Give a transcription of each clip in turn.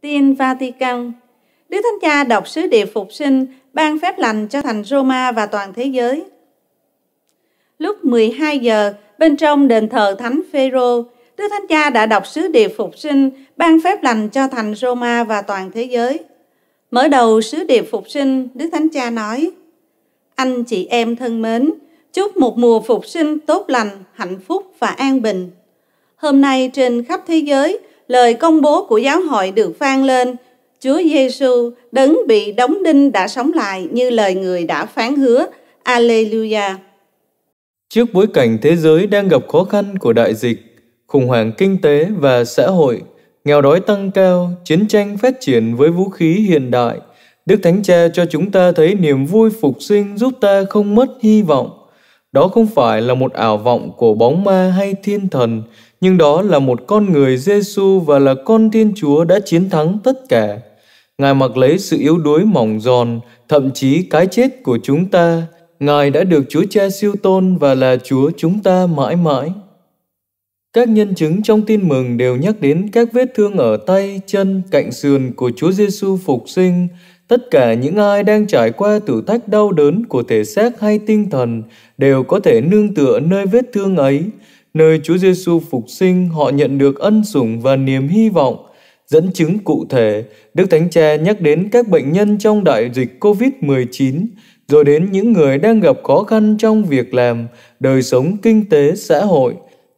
Tin Vatican Đức Thánh Cha đọc sứ điệp phục sinh, ban phép lành cho thành Roma và toàn thế giới. Lúc 12 giờ, bên trong đền thờ Thánh Phêrô, Đức Thánh Cha đã đọc sứ điệp phục sinh, ban phép lành cho thành Roma và toàn thế giới. Mở đầu sứ điệp phục sinh, Đức Thánh Cha nói: Anh chị em thân mến, chúc một mùa phục sinh tốt lành, hạnh phúc và an bình. Hôm nay trên khắp thế giới, lời công bố của giáo hội được vang lên, Chúa Giêsu đấng bị đóng đinh đã sống lại như lời người đã phán hứa. Alleluia. Trước bối cảnh thế giới đang gặp khó khăn của đại dịch, khủng hoảng kinh tế và xã hội, nghèo đói tăng cao, chiến tranh phát triển với vũ khí hiện đại, Đức Thánh Cha cho chúng ta thấy niềm vui phục sinh giúp ta không mất hy vọng. Đó không phải là một ảo vọng của bóng ma hay thiên thần, nhưng đó là một con người Giêsu và là con Thiên Chúa đã chiến thắng tất cả. Ngài mặc lấy sự yếu đuối mỏng giòn, thậm chí cái chết của chúng ta. Ngài đã được Chúa Cha siêu tôn và là Chúa chúng ta mãi mãi. Các nhân chứng trong tin mừng đều nhắc đến các vết thương ở tay, chân, cạnh sườn của Chúa Giêsu phục sinh. Tất cả những ai đang trải qua thử thách đau đớn của thể xác hay tinh thần đều có thể nương tựa nơi vết thương ấy nơi Chúa Giêsu phục sinh, họ nhận được ân sủng và niềm hy vọng. Dẫn chứng cụ thể, Đức Thánh Cha nhắc đến các bệnh nhân trong đại dịch COVID-19, rồi đến những người đang gặp khó khăn trong việc làm, đời sống kinh tế, xã hội.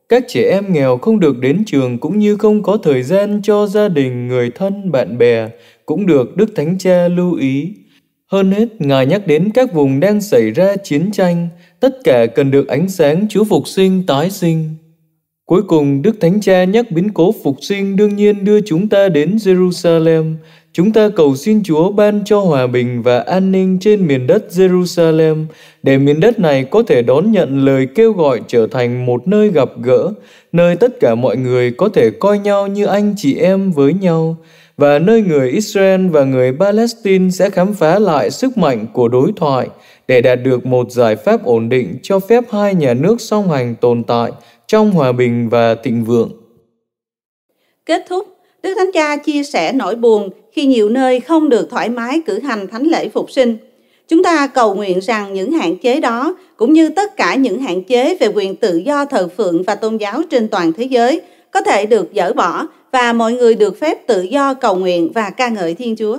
Các trẻ em nghèo không được đến trường cũng như không có thời gian cho gia đình, người thân, bạn bè, cũng được Đức Thánh Cha lưu ý hơn hết, Ngài nhắc đến các vùng đang xảy ra chiến tranh, tất cả cần được ánh sáng Chúa Phục sinh tái sinh. Cuối cùng, Đức Thánh Cha nhắc biến cố Phục sinh đương nhiên đưa chúng ta đến Jerusalem. Chúng ta cầu xin Chúa ban cho hòa bình và an ninh trên miền đất Jerusalem, để miền đất này có thể đón nhận lời kêu gọi trở thành một nơi gặp gỡ, nơi tất cả mọi người có thể coi nhau như anh chị em với nhau, và nơi người Israel và người Palestine sẽ khám phá lại sức mạnh của đối thoại để đạt được một giải pháp ổn định cho phép hai nhà nước song hành tồn tại trong hòa bình và thịnh vượng. Kết thúc, Đức Thánh Cha chia sẻ nỗi buồn khi nhiều nơi không được thoải mái cử hành thánh lễ phục sinh. Chúng ta cầu nguyện rằng những hạn chế đó, cũng như tất cả những hạn chế về quyền tự do thờ phượng và tôn giáo trên toàn thế giới, có thể được dỡ bỏ và mọi người được phép tự do cầu nguyện và ca ngợi Thiên Chúa.